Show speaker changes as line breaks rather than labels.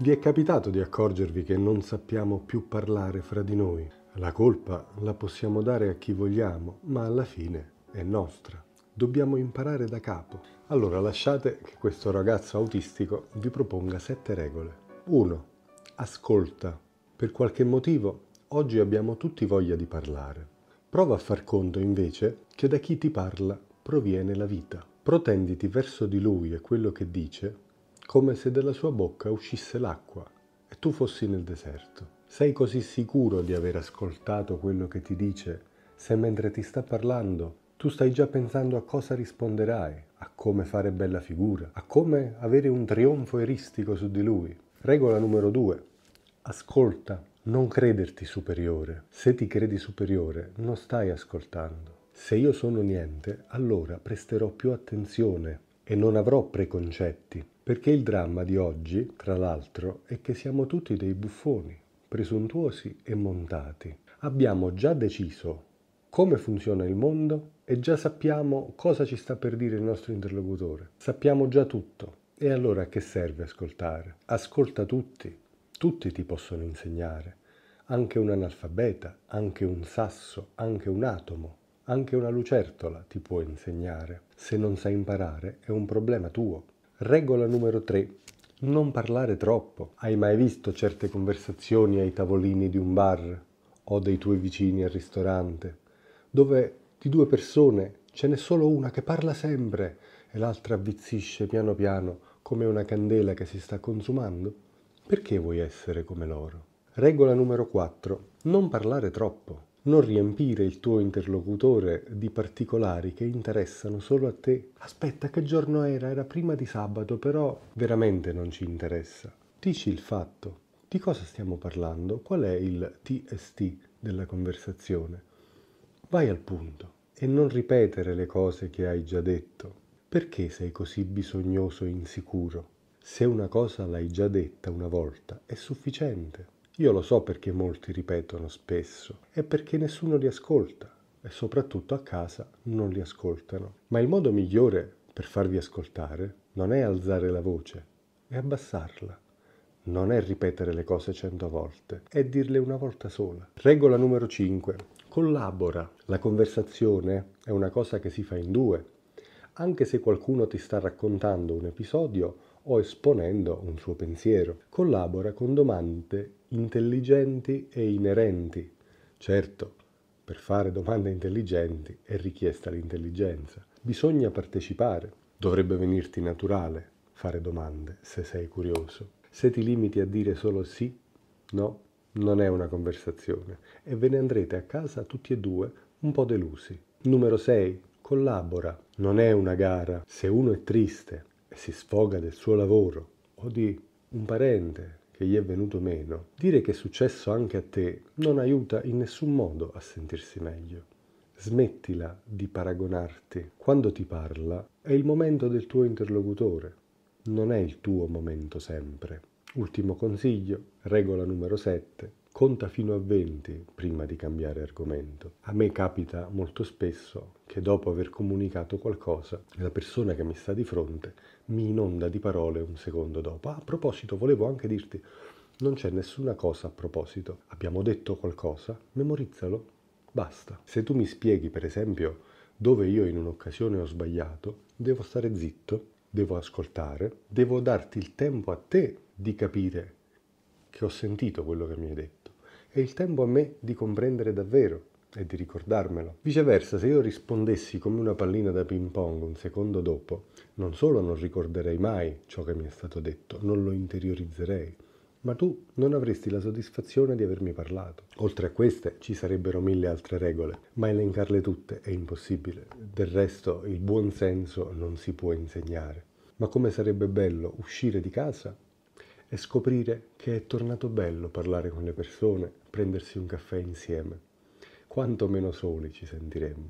Vi è capitato di accorgervi che non sappiamo più parlare fra di noi? La colpa la possiamo dare a chi vogliamo, ma alla fine è nostra. Dobbiamo imparare da capo. Allora lasciate che questo ragazzo autistico vi proponga sette regole. 1. Ascolta. Per qualche motivo oggi abbiamo tutti voglia di parlare. Prova a far conto invece che da chi ti parla proviene la vita. Protenditi verso di lui e quello che dice come se dalla sua bocca uscisse l'acqua e tu fossi nel deserto. Sei così sicuro di aver ascoltato quello che ti dice se mentre ti sta parlando tu stai già pensando a cosa risponderai, a come fare bella figura, a come avere un trionfo eristico su di lui. Regola numero due. Ascolta, non crederti superiore. Se ti credi superiore, non stai ascoltando. Se io sono niente, allora presterò più attenzione e non avrò preconcetti, perché il dramma di oggi, tra l'altro, è che siamo tutti dei buffoni, presuntuosi e montati. Abbiamo già deciso come funziona il mondo e già sappiamo cosa ci sta per dire il nostro interlocutore. Sappiamo già tutto. E allora a che serve ascoltare? Ascolta tutti, tutti ti possono insegnare, anche un analfabeta, anche un sasso, anche un atomo. Anche una lucertola ti può insegnare. Se non sai imparare è un problema tuo. Regola numero 3. Non parlare troppo. Hai mai visto certe conversazioni ai tavolini di un bar o dei tuoi vicini al ristorante, dove di due persone ce n'è solo una che parla sempre e l'altra avvizzisce piano piano come una candela che si sta consumando? Perché vuoi essere come loro? Regola numero 4. Non parlare troppo non riempire il tuo interlocutore di particolari che interessano solo a te. Aspetta, che giorno era? Era prima di sabato, però veramente non ci interessa. Dici il fatto. Di cosa stiamo parlando? Qual è il TST della conversazione? Vai al punto e non ripetere le cose che hai già detto. Perché sei così bisognoso e insicuro? Se una cosa l'hai già detta una volta è sufficiente. Io lo so perché molti ripetono spesso è perché nessuno li ascolta e soprattutto a casa non li ascoltano. Ma il modo migliore per farvi ascoltare non è alzare la voce, è abbassarla. Non è ripetere le cose cento volte, è dirle una volta sola. Regola numero 5. Collabora. La conversazione è una cosa che si fa in due. Anche se qualcuno ti sta raccontando un episodio, o esponendo un suo pensiero. Collabora con domande intelligenti e inerenti. Certo, per fare domande intelligenti è richiesta l'intelligenza. Bisogna partecipare. Dovrebbe venirti naturale fare domande se sei curioso. Se ti limiti a dire solo sì, no, non è una conversazione e ve ne andrete a casa tutti e due un po' delusi. Numero 6. Collabora. Non è una gara. Se uno è triste si sfoga del suo lavoro o di un parente che gli è venuto meno, dire che è successo anche a te non aiuta in nessun modo a sentirsi meglio. Smettila di paragonarti. Quando ti parla è il momento del tuo interlocutore, non è il tuo momento sempre. Ultimo consiglio, regola numero 7, conta fino a 20 prima di cambiare argomento. A me capita molto spesso che dopo aver comunicato qualcosa, la persona che mi sta di fronte mi inonda di parole un secondo dopo. Ah, a proposito, volevo anche dirti, non c'è nessuna cosa a proposito. Abbiamo detto qualcosa, memorizzalo, basta. Se tu mi spieghi, per esempio, dove io in un'occasione ho sbagliato, devo stare zitto, devo ascoltare, devo darti il tempo a te di capire che ho sentito quello che mi hai detto e il tempo a me di comprendere davvero e di ricordarmelo. Viceversa, se io rispondessi come una pallina da ping pong un secondo dopo, non solo non ricorderei mai ciò che mi è stato detto, non lo interiorizzerei, ma tu non avresti la soddisfazione di avermi parlato. Oltre a queste ci sarebbero mille altre regole, ma elencarle tutte è impossibile. Del resto il buon senso non si può insegnare. Ma come sarebbe bello uscire di casa e scoprire che è tornato bello parlare con le persone, prendersi un caffè insieme quanto meno soli ci sentiremmo.